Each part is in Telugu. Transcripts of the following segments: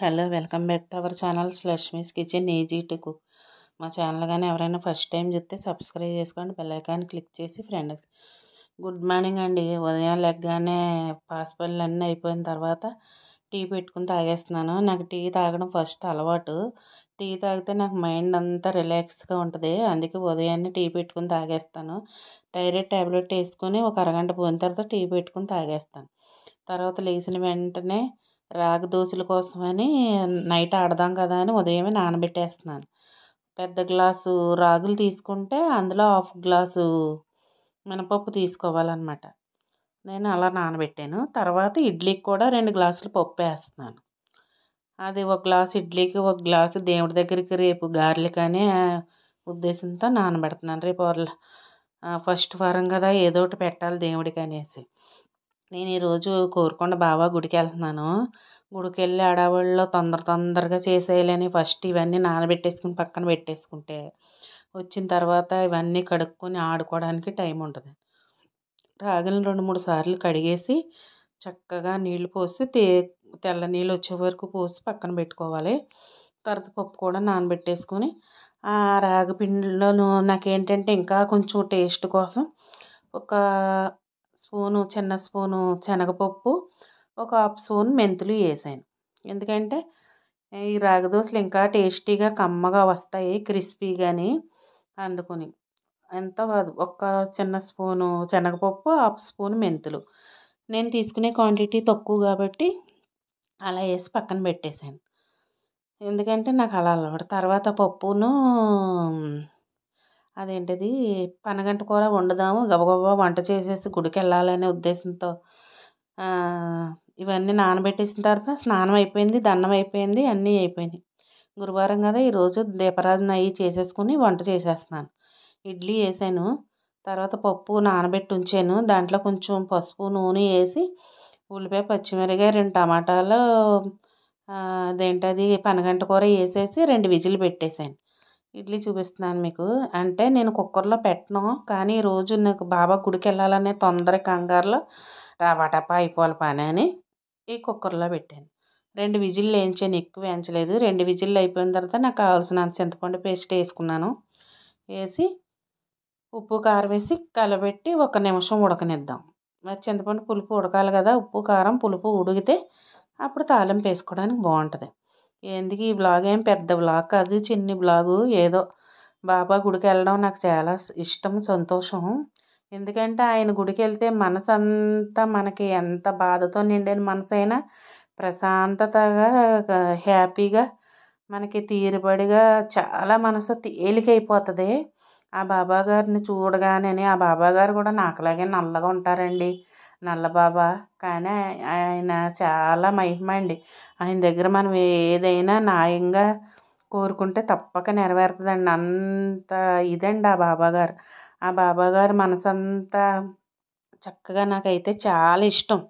hello welcome back to our channel Lakshmi's kitchen easy to cook మా ఛానల్ కానీ ఎవరైనా ఫస్ట్ టైం చెప్తే సబ్స్క్రైబ్ చేసుకోండి బెల్లైకాన్ని క్లిక్ చేసి ఫ్రెండ్స్ గుడ్ మార్నింగ్ అండి ఉదయం లెగ్గానే పాసిపళ్ళు అన్నీ అయిపోయిన తర్వాత టీ పెట్టుకుని తాగేస్తున్నాను నాకు టీ తాగడం ఫస్ట్ అలవాటు టీ తాగితే నాకు మైండ్ అంతా రిలాక్స్గా ఉంటుంది అందుకే ఉదయాన్నే టీ పెట్టుకుని తాగేస్తాను థైరాయిడ్ ట్యాబ్లెట్ వేసుకొని ఒక అరగంట పోయిన తర్వాత టీ పెట్టుకుని తాగేస్తాను తర్వాత లేచిన వెంటనే రాగి కోసమని నైట్ ఆడదాం కదా అని ఉదయమే నానబెట్టేస్తున్నాను పెద్ద గ్లాసు రాగులు తీసుకుంటే అందులో హాఫ్ గ్లాసు మినపప్పు తీసుకోవాలన్నమాట నేను అలా నానబెట్టాను తర్వాత ఇడ్లీకి కూడా రెండు గ్లాసులు పప్పు వేస్తున్నాను అది ఒక గ్లాసు ఇడ్లీకి ఒక గ్లాసు దేవుడి దగ్గరికి రేపు గారెలకనే ఉద్దేశంతో నానబెడుతున్నాను రేపు ఫస్ట్ వారం కదా ఏదో ఒకటి పెట్టాలి దేవుడికి అనేసి నేను ఈరోజు కోరుకొండ బావా గుడికి వెళ్తున్నాను గుడికి వెళ్ళి ఆడవాళ్ళు తొందర తొందరగా చేసేయాలని ఫస్ట్ ఇవన్నీ నానబెట్టేసుకుని పక్కన పెట్టేసుకుంటే వచ్చిన తర్వాత ఇవన్నీ కడుక్కొని ఆడుకోవడానికి టైం ఉంటుంది రాగిని రెండు మూడు సార్లు కడిగేసి చక్కగా నీళ్లు పోసి తే తెల్ల నీళ్ళు వచ్చే వరకు పోసి పక్కన పెట్టుకోవాలి తర్వాత పప్పు కూడా నానబెట్టేసుకొని ఆ రాగి పిండిలోను నాకేంటంటే ఇంకా కొంచెం టేస్ట్ కోసం ఒక స్పూను చిన్న స్పూను శనగపప్పు ఒక హాఫ్ స్పూన్ మెంతులు వేసాను ఎందుకంటే ఈ రాగి ఇంకా టేస్టీగా కమ్మగా వస్తాయి క్రిస్పీగాని అందుకుని ఎంత కాదు ఒక చిన్న స్పూను శనగపప్పు హాఫ్ స్పూన్ మెంతులు నేను తీసుకునే క్వాంటిటీ తక్కువ కాబట్టి అలా వేసి పక్కన పెట్టేశాను ఎందుకంటే నాకు అలా అలవాటు తర్వాత పప్పును అదేంటిది పనగంట కూర వండుదాము గబగబా వంట చేసేసి గుడికి వెళ్ళాలనే ఉద్దేశంతో ఇవన్నీ నానబెట్టేసిన తర్వాత స్నానం అయిపోయింది దండం అయిపోయింది అన్నీ అయిపోయినాయి గురువారం కదా ఈరోజు దీపారాధన అవి చేసేసుకుని వంట చేసేస్తున్నాను ఇడ్లీ వేసాను తర్వాత పప్పు నానబెట్టి ఉంచాను దాంట్లో కొంచెం పసుపు నూనె వేసి ఉల్లిపాయ పచ్చిమిరకాయ రెండు టమాటాలు అదేంటది పనగంట కూర వేసేసి రెండు విజిల్ పెట్టేశాను ఇడ్లీ చూపిస్తున్నాను మీకు అంటే నేను కుక్కర్లో పెట్టను కానీ రోజు నాకు బాబా గుడికి వెళ్ళాలనే తొందర కంగారులో టపాటపా అయిపోవాలి పని అని ఈ కుక్కర్లో పెట్టాను రెండు విజిల్లు వేయించాను ఎక్కువ వేయించలేదు రెండు విజిల్లు అయిపోయిన తర్వాత నాకు కావాల్సిన చింతపండు పేస్ట్ వేసుకున్నాను వేసి ఉప్పు కారం వేసి కలబెట్టి ఒక నిమిషం ఉడకనిద్దాం మరి చింతపండు పులుపు ఉడకాలి కదా ఉప్పు కారం పులుపు ఉడికితే అప్పుడు తాలింపు వేసుకోవడానికి బాగుంటుంది ఎందుకు ఈ బ్లాగ్ ఏం పెద్ద బ్లాగ్ కాదు చిన్ని బ్లాగ్ ఏదో బాబా గుడికి వెళ్ళడం నాకు చాలా ఇష్టం సంతోషం ఎందుకంటే ఆయన గుడికి వెళ్తే మనసు అంతా మనకి ఎంత బాధతో నిండిన మనసైనా ప్రశాంతతగా హ్యాపీగా మనకి తీరుబడిగా చాలా మనసు తేలికైపోతుంది ఆ బాబాగారిని చూడగానే ఆ బాబాగారు కూడా నాకులాగే నల్లగా ఉంటారండి నల్లబాబా కానీ ఆయన చాలా మహిమ అండి ఆయన దగ్గర మనం ఏదైనా న్యాయంగా కోరుకుంటే తప్పక నెరవేరుతుందండి అంత ఇదండి ఆ బాబాగారు ఆ బాబాగారు మనసంతా చక్కగా నాకైతే చాలా ఇష్టం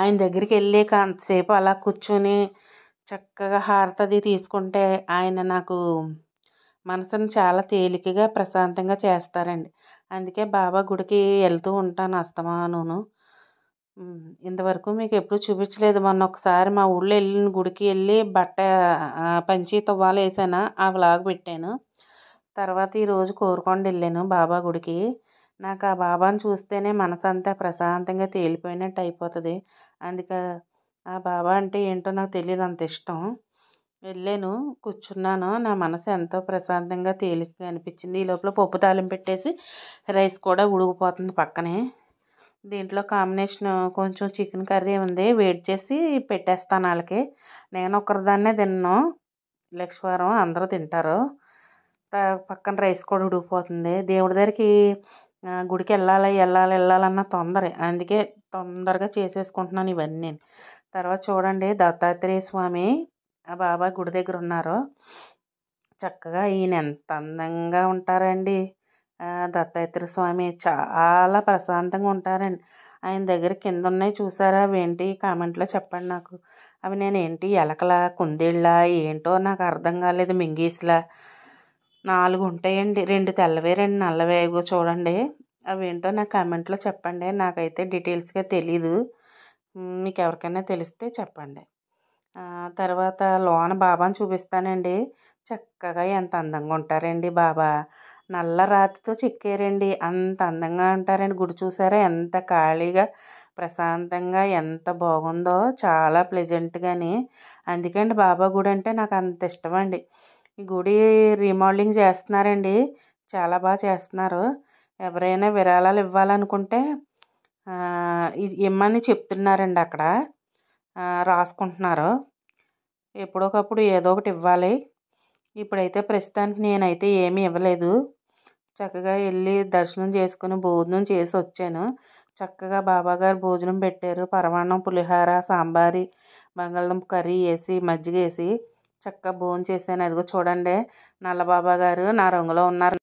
ఆయన దగ్గరికి వెళ్ళి కాంతసేపు అలా కూర్చొని చక్కగా హారతది తీసుకుంటే ఆయన నాకు మనసును చాలా తేలికగా ప్రశాంతంగా చేస్తారండి అందుకే బాబా గుడికి వెళ్తూ ఉంటాను అస్తమానును ఇంతవరకు మీకు ఎప్పుడు చూపించలేదు మొన్న ఒకసారి మా ఊళ్ళో వెళ్ళిన గుడికి వెళ్ళి బట్ట పంచి తువ్వాలు వేసాను ఆ వ్లాగ్ పెట్టాను తర్వాత ఈరోజు కోరుకొండ వెళ్ళాను బాబా గుడికి నాకు ఆ బాబాను చూస్తేనే మనసంతా ప్రశాంతంగా తేలిపోయినట్టు అయిపోతుంది అందుకే ఆ బాబా అంటే ఏంటో నాకు తెలియదు అంత ఇష్టం వెళ్ళాను కూర్చున్నాను నా మనసు ఎంతో ప్రశాంతంగా తేలికగా అనిపించింది ఈ లోపల పప్పు తాలింపు పెట్టేసి రైస్ కూడా ఉడికిపోతుంది పక్కనే దీంట్లో కాంబినేషన్ కొంచెం చికెన్ కర్రీ ఉంది వేడి చేసి పెట్టేస్తాను వాళ్ళకి నేను ఒకరిదాన్నే తిన్నాను లక్ష్వారం అందరూ తింటారు పక్కన రైస్ కూడా ఉడికిపోతుంది దేవుడి దగ్గరికి గుడికి వెళ్ళాలి వెళ్ళాలి వెళ్ళాలన్న తొందరే అందుకే తొందరగా చేసేసుకుంటున్నాను ఇవన్నీ తర్వాత చూడండి దత్తాత్రేయ స్వామి ఆ బాబా గుడి దగ్గర ఉన్నారు చక్కగా ఈయన ఎంత అందంగా ఉంటారండి దత్తాత్రేయ స్వామి చాలా ప్రశాంతంగా ఉంటారండి ఆయన దగ్గర కింద ఉన్నాయి చూసారా అవేంటి కామెంట్లో చెప్పండి నాకు అవి నేను ఏంటి ఎలకలా కుందేళ్ళ ఏంటో నాకు అర్థం కాలేదు మింగీస్లా నాలుగు ఉంటాయండి రెండు తెల్లవే రెండు నల్లవే ఇగో చూడండి అవేంటో నాకు కామెంట్లో చెప్పండి నాకైతే డీటెయిల్స్గా తెలీదు మీకు ఎవరికైనా తెలిస్తే చెప్పండి తర్వాత లోన బాబాని చూపిస్తానండి చక్కగా ఎంత అందంగా ఉంటారండి బాబా నల్ల రాతితో చెక్కారండి అంత అందంగా ఉంటారండి గుడి చూసారా ఎంత ఖాళీగా ప్రశాంతంగా ఎంత బాగుందో చాలా ప్లెజెంట్గాని అందుకండి బాబా గుడి అంటే నాకు అంత ఇష్టం అండి ఈ గుడి రీమోడలింగ్ చేస్తున్నారండి చాలా బాగా చేస్తున్నారు ఎవరైనా విరాళాలు ఇవ్వాలనుకుంటే ఇమ్మని చెప్తున్నారండి అక్కడ రాసుకుంటున్నారు ఎప్పుడోకప్పుడు ఏదో ఒకటి ఇవ్వాలి ఇప్పుడైతే ప్రస్తుతానికి నేనైతే ఏమీ ఇవ్వలేదు చక్కగా వెళ్ళి దర్శనం చేసుకుని భోజనం చేసి వచ్చాను చక్కగా బాబాగారు భోజనం పెట్టారు పరమాన్నం పులిహార సాంబారి బంగాళదుంప కర్రీ వేసి మజ్జిగ వేసి చక్కగా భోజనం చేశాను అదిగో చూడండి నల్ల బాబా గారు నా రంగులో ఉన్నారు